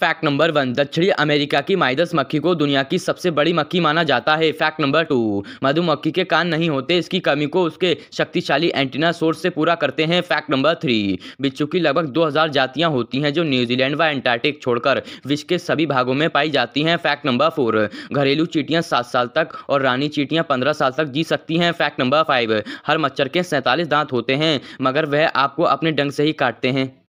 fact number one दक्षिणी America की माइदस मक्खी को दुनिया की सबसे बड़ी मक्खी माना जाता है फैक्ट नंबर टू मधुमक्खी के कान नहीं होते इसकी कमी को उसके शक्तिशाली एंटीना सोर्स से पूरा करते हैं फैक्ट नंबर थ्री बिच्छू की लगभग 2000 जातियां होती हैं जो न्यूजीलैंड व एंटार्क्टिक छोड़कर विश्व के सभी भागों में पाई जाती हैं फैक्ट नंबर फोर घरेलू चीटियाँ सात साल तक और रानी चीटियाँ पंद्रह साल तक जी सकती हैं फैक्ट नंबर फाइव हर मच्छर के सैंतालीस दांत होते हैं मगर वह आपको अपने डंग से ही काटते हैं